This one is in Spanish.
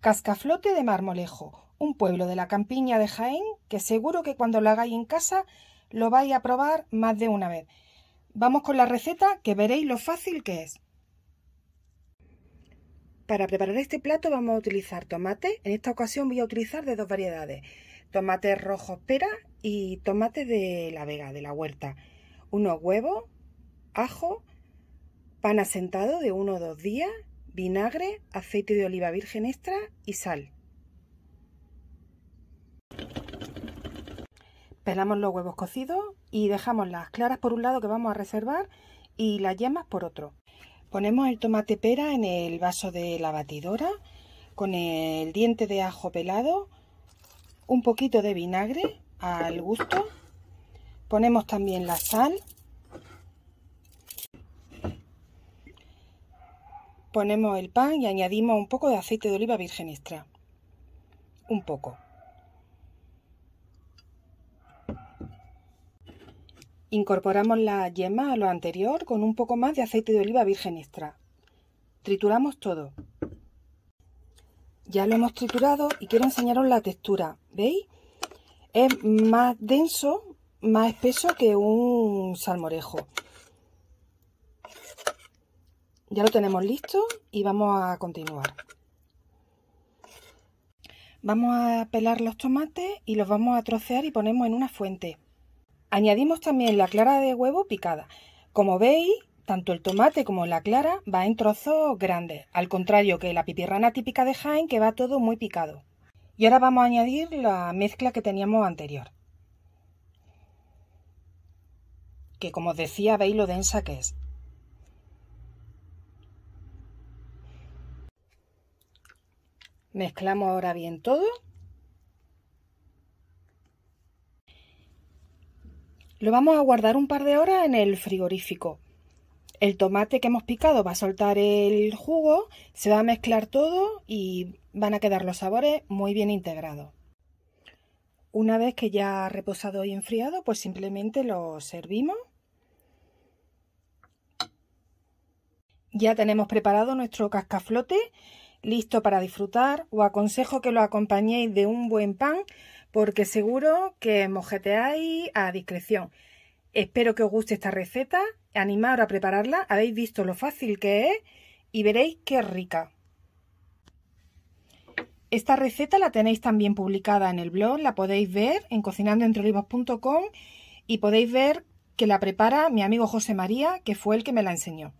Cascaflote de Marmolejo, un pueblo de la campiña de Jaén que seguro que cuando lo hagáis en casa lo vais a probar más de una vez. Vamos con la receta que veréis lo fácil que es. Para preparar este plato vamos a utilizar tomate. En esta ocasión voy a utilizar de dos variedades. Tomate rojo pera y tomate de la vega, de la huerta. Unos huevos, ajo, pan asentado de uno o dos días, vinagre, aceite de oliva virgen extra y sal. Pelamos los huevos cocidos y dejamos las claras por un lado que vamos a reservar y las yemas por otro. Ponemos el tomate pera en el vaso de la batidora con el diente de ajo pelado, un poquito de vinagre al gusto. Ponemos también la sal Ponemos el pan y añadimos un poco de aceite de oliva virgen extra. Un poco. Incorporamos la yema a lo anterior con un poco más de aceite de oliva virgen extra. Trituramos todo. Ya lo hemos triturado y quiero enseñaros la textura. ¿Veis? Es más denso, más espeso que un salmorejo ya lo tenemos listo y vamos a continuar. Vamos a pelar los tomates y los vamos a trocear y ponemos en una fuente. Añadimos también la clara de huevo picada. Como veis, tanto el tomate como la clara va en trozos grandes, al contrario que la pipirrana típica de Jaén que va todo muy picado. Y ahora vamos a añadir la mezcla que teníamos anterior. Que como os decía, veis lo densa que es. Mezclamos ahora bien todo. Lo vamos a guardar un par de horas en el frigorífico. El tomate que hemos picado va a soltar el jugo, se va a mezclar todo y van a quedar los sabores muy bien integrados. Una vez que ya ha reposado y enfriado, pues simplemente lo servimos. Ya tenemos preparado nuestro cascaflote listo para disfrutar. Os aconsejo que lo acompañéis de un buen pan porque seguro que mojeteáis a discreción. Espero que os guste esta receta, animaros a prepararla, habéis visto lo fácil que es y veréis qué rica. Esta receta la tenéis también publicada en el blog, la podéis ver en cocinandoentreolivos.com y podéis ver que la prepara mi amigo José María, que fue el que me la enseñó.